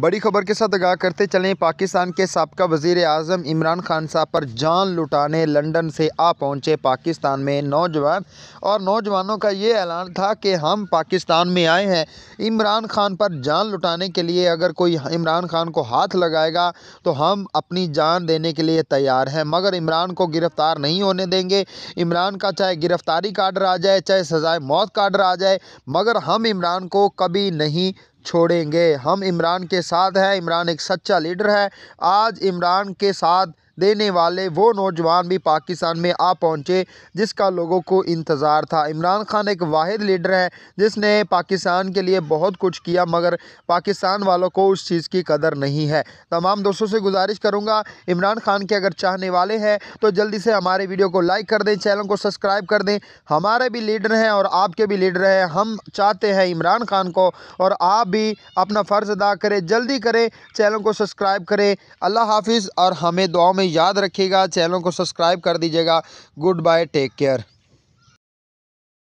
बड़ी खबर के साथ आगाह करते चलें पाकिस्तान के सबका वजीर अजम इमरान खान साहब पर जान लुटाने लंदन से आ पहुंचे पाकिस्तान में नौजवान और नौजवानों का ये ऐलान था कि हम पाकिस्तान में आए हैं इमरान खान पर जान लुटाने के लिए अगर कोई इमरान खान को हाथ लगाएगा तो हम अपनी जान देने के लिए तैयार हैं मगर इमरान को गिरफ़्तार नहीं होने देंगे इमरान का चाहे गिरफ़्तारी का आ जाए चाहे सज़ाए मौत का आ जाए मगर हम इमरान को कभी नहीं छोड़ेंगे हम इमरान के साथ हैं इमरान एक सच्चा लीडर है आज इमरान के साथ देने वाले वो नौजवान भी पाकिस्तान में आ पहुँचे जिसका लोगों को इंतज़ार था इमरान खान एक वाद लीडर है जिसने पाकिस्तान के लिए बहुत कुछ किया मगर पाकिस्तान वालों को उस चीज़ की कदर नहीं है तमाम दोस्तों से गुजारिश करूँगा इमरान खान के अगर चाहने वाले हैं तो जल्दी से हमारे वीडियो को लाइक कर दें चैनल को सब्सक्राइब कर दें हमारे भी लीडर हैं और आपके भी लीडर हैं हम चाहते हैं इमरान खान को और आप भी अपना फ़र्ज़ अदा करें जल्दी करें चैनल को सब्सक्राइब करें अल्लाह हाफिज़ और हमें दुआ में याद रखिएगा चैनल को सब्सक्राइब कर दीजिएगा गुड बाय टेक केयर